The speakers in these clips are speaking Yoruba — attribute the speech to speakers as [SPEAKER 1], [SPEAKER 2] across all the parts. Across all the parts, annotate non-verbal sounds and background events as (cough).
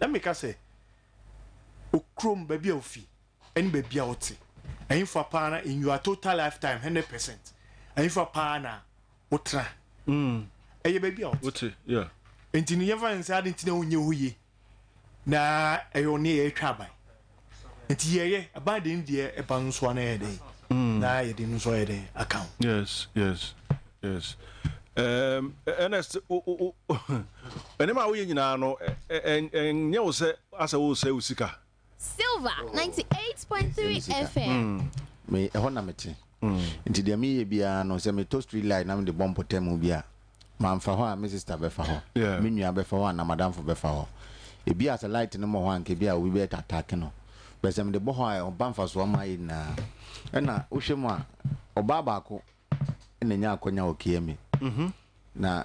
[SPEAKER 1] na meka sɛ okurom baabi a ofi ɛne baabi a ɔte ɛnfa paa na in your total lifetime hundred percent ɛnfa paa na wotena mm. ɛyɛ baabi a ɔte nti ne yɛmfa ne nsa adi nti na wonyɛ ho na ɛyɛ ɔne yɛatwa aban nti yɛyɛ aban de no deɛ ɛba
[SPEAKER 2] nso ana yɛ dɛn mm. na yɛde no nso yɛ dɛn aka
[SPEAKER 1] yes yes yes um, ernest (laughs) ɛnɛma a woyɛ nyinaa no ɛnyɛ wo sɛ asɛ wo sɛ wo sika silver 98.3 fm
[SPEAKER 2] ɛhɔ na mete hmm. nti deɛ meyɛ biara no sɛ m'eto street light na mede bɔ mpɔtam mu bi a mamfa hɔ a me sister bɛfa hɔ me nua bɛfa hɔ a namadamfo bɛfa hɔ ebi a sɛ light no mɔ hɔ anka bi a obi bɛyɛ tatake no bɛsɛ mede bɔ hɔ a ɔba mfasoɔ ma yɛ nyinaa ɛna wohwɛ mu a ɔbaa baako ɛna ɛnya akɔnya wɔ kia me mhm. na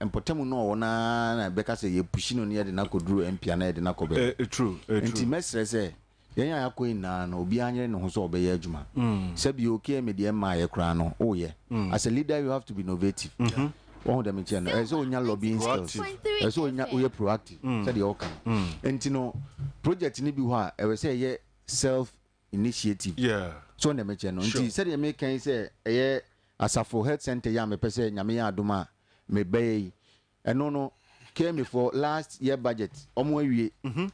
[SPEAKER 2] mpɔtamu no ɔwɔ naa na bɛka sɛ yɛpusi no ne yɛde no akɔduru mpia na eh, eh, True, no eh, akɔbɛ nti mɛserɛ sɛ yɛn a yɛakɔ nyinaa no obiara nyere ne ho sɛ ɔbɛyɛ adwuma mm. sɛ bi okm deɛ maa yɛ koraa no woyɛ mm. as a leader you have to be innovative mm-hmm. wɔn dɛm nkyɛn no ɛsɛ onya lobbying skills ɛsɛ onya oyɛ proactive mm. sɛdeɛ ɔka no nti no project ni bi hɔ a ɛwɛ sɛ ɛyɛ self initiative so wɔn dɛm nkyɛn no nti sɛdeɛ mɛkan sɛ ɛyɛ asafo health center yɛ a mɛpɛ sɛ nyame yɛ adom a mebɛyɛ yi ɛno no e for last year budget ɔmo awie mhm.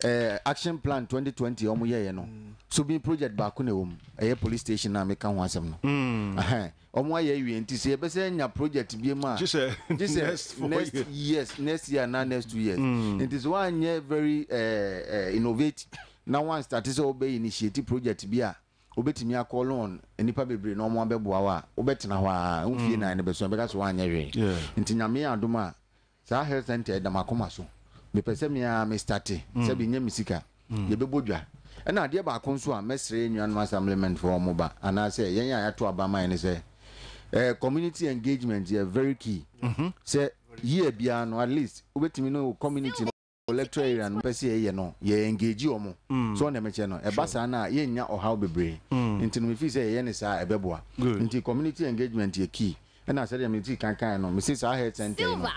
[SPEAKER 2] ɛɛ action plan twenty twenty ɔmo yɛyɛ no subi project baako na ɛwɔ mu ɛyɛ police station na meka ho asɛm no mm. ɔmo ayɛ awie nti sɛ yɛbɛsɛ nya project bi mu a gyesɛ gyesɛ (laughs) next years next year na next two years mm. nti sɛ wɔanyɛ very ɛɛ ɛɛ uh, innovative na wɔn start sɛ wɔbɛyɛ initiative project bi a wobɛtumi akɔ loan nnipa bebree na ɔmo abɛboa wa a wobɛtena hɔ a wofie na mm. ne bɛso bɛka so woanyɛ hwee nti nyame adom a saa health center ɛdam akoma so mepɛ sɛ mea mestate mm. sɛ bi nyɛ me sika mm. yɛbɛbɔ dwa ɛna adeɛ baako nso a mɛsrɛ nnuanom assemblement fo ɔmo ba anaasɛ yɛn a yɛato aba man ne sɛ eh, community engagement yɛ very key mm -hmm. sɛ year biara no at least wobɛtumi no community electoral area no pɛ sɛ yɛyɛ no yɛ engage wɔn mm. so ɔna ɛmɛkyɛ no ɛba saa na yɛnya ɔhaw bebree mm. nti no mefi sɛ yɛyɛ ne saa ɛbɛboa nti community engagement yɛ key ɛna sɛdeɛ meti kankan no mesi saa health center no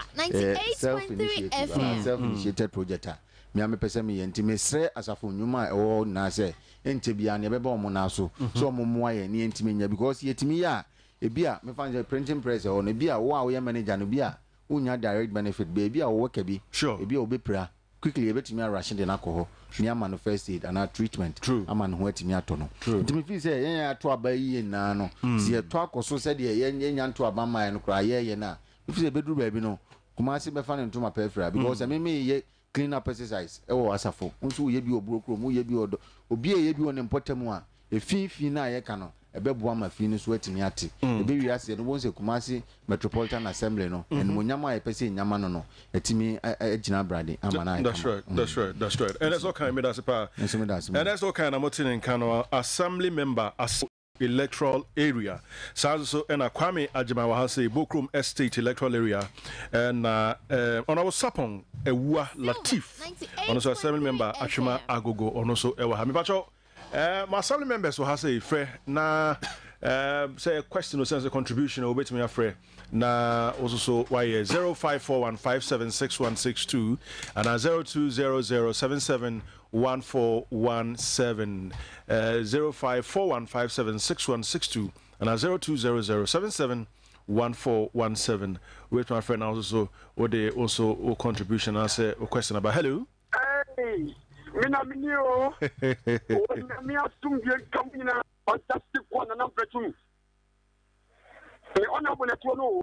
[SPEAKER 2] self initiative self initiated mm. project a mmea mepɛ sɛ meyɛ nti mesrɛ asafo nnwuma a ɛwɔ nyinaa sɛ ɛnkyɛ biara ne ɛbɛba ɔmo naa so mhm. ɔmo mmoa yɛ ne yɛntumi nya because yɛtumi yɛ a ebi a mefa sɛ printing press ɛwɔ no ebi a wo a woyɛ manager no bi a wonya direct benefit ba ebi a wɔwɔ ka bi ebi a wɔbɛpira quickly yɛbɛtumi arahye de no akɔ hɔ ne ama no first aid anaa treatment True. ama ne ho atumi atɔ no nti mefii sɛ yɛyɛ ato aba yi nyinaa no hmm. sɛ yɛtɔ akɔ so sɛdeɛ yɛnya nto aba maɛ no koraa yɛyɛ no a mefii sɛ ɛbɛduru baabi no kumase bɛfa ne ntoma pɛɛfira because hmm. ɛme meyɛ clean up exercise ɛwɔ asafo nso woyɛ bi wɔ burokuro mu woyɛ bi wɔ dɔ obi a ɛyɛ bi wɔ ne mpɔtam a ɛfiifii no a yɛka no ɛbɛboa ama fii no so atumi ate mm. ɛbɛwie aseɛ no wɔn sɛ kumase metropolitan assembly no animonyam a yɛpɛ sɛ nyama no no ɛtumi agyina e, e, e, brade ama mm. no
[SPEAKER 1] ayɛkama assembly member as electoral area saa nso ɛna kwame agyema wɔ ha sɛ bokrom estate electoral area ɛna ɔnɔwo sapon awua latif ɔno nso assembly member atwema agogo ɔno nso ɛwɔ ha mepakyɛw Eh, my assembly members will have a frɛ na eh, say a question or sense contribution a my afrɛ na also so wayɛ and anaa 0200771417 eh, uh, and at zero two zero zero seven seven one four one seven. wait my friend also so what they also or contribution I say a question about hello
[SPEAKER 2] hey mina minio
[SPEAKER 1] (laughs) wona
[SPEAKER 2] mi asungie kamina fantastic one na mpetu ni ona bole tuno